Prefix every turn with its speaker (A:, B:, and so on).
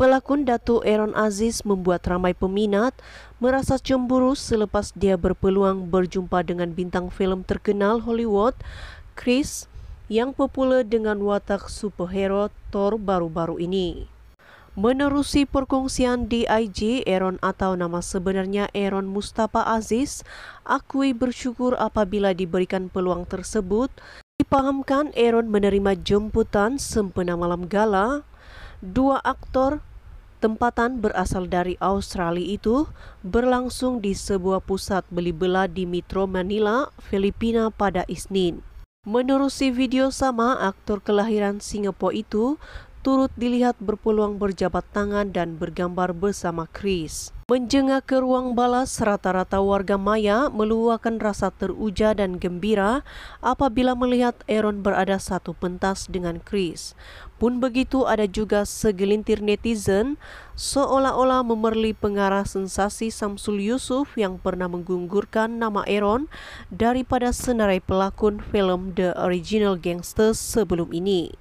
A: Pelakon Datu Aaron Aziz membuat ramai peminat merasa cemburu selepas dia berpeluang berjumpa dengan bintang film terkenal Hollywood, Chris, yang populer dengan watak superhero Thor baru-baru ini. Menerusi perkongsian di IG, Aaron atau nama sebenarnya Aaron Mustafa Aziz, akui bersyukur apabila diberikan peluang tersebut. Dipahamkan Aaron menerima jemputan sempena malam gala, dua aktor tempatan berasal dari Australia itu berlangsung di sebuah pusat beli belah di Metro Manila, Filipina pada Isnin. Menurut si video sama, aktor kelahiran Singapura itu turut dilihat berpeluang berjabat tangan dan bergambar bersama Chris. Menjengah ke ruang balas, rata-rata warga Maya meluahkan rasa teruja dan gembira apabila melihat Aaron berada satu pentas dengan Chris. Pun begitu ada juga segelintir netizen seolah-olah memerli pengarah sensasi Samsul Yusuf yang pernah menggunggurkan nama Aaron daripada senarai pelakon film The Original Gangsters sebelum ini.